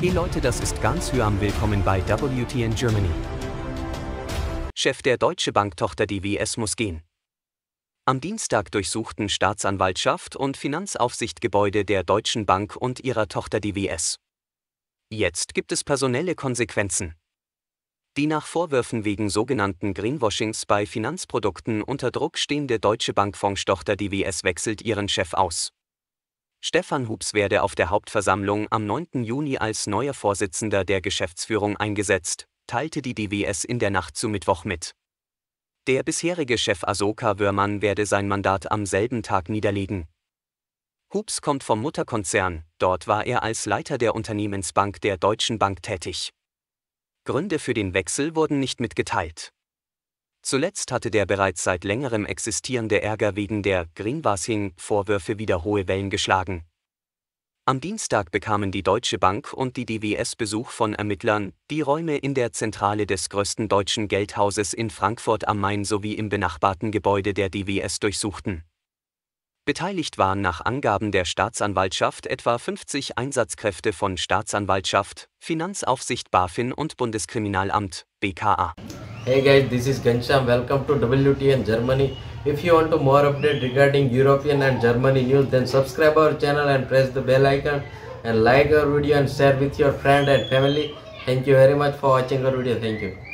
Hey Leute, das ist ganz Hyam. Willkommen bei WTN Germany. Chef der Deutsche Bank-Tochter DWS muss gehen. Am Dienstag durchsuchten Staatsanwaltschaft und Finanzaufsicht Gebäude der Deutschen Bank und ihrer Tochter DWS. Jetzt gibt es personelle Konsequenzen. Die nach Vorwürfen wegen sogenannten Greenwashings bei Finanzprodukten unter Druck stehende Deutsche Bank-Fondstochter DWS wechselt ihren Chef aus. Stefan Hubs werde auf der Hauptversammlung am 9. Juni als neuer Vorsitzender der Geschäftsführung eingesetzt, teilte die DWS in der Nacht zu Mittwoch mit. Der bisherige Chef Asoka Wörmann werde sein Mandat am selben Tag niederlegen. Hubs kommt vom Mutterkonzern, dort war er als Leiter der Unternehmensbank der Deutschen Bank tätig. Gründe für den Wechsel wurden nicht mitgeteilt. Zuletzt hatte der bereits seit längerem existierende Ärger wegen der Greenwashing-Vorwürfe wieder hohe Wellen geschlagen. Am Dienstag bekamen die Deutsche Bank und die DWS Besuch von Ermittlern, die Räume in der Zentrale des größten deutschen Geldhauses in Frankfurt am Main sowie im benachbarten Gebäude der DWS durchsuchten. Beteiligt waren nach Angaben der Staatsanwaltschaft etwa 50 Einsatzkräfte von Staatsanwaltschaft, Finanzaufsicht BaFin und Bundeskriminalamt, BKA. Hey guys, this is Gansham. Welcome to WTN Germany. If you want to more update regarding European and Germany news, then subscribe our channel and press the bell icon and like our video and share with your friend and family. Thank you very much for watching our video. Thank you.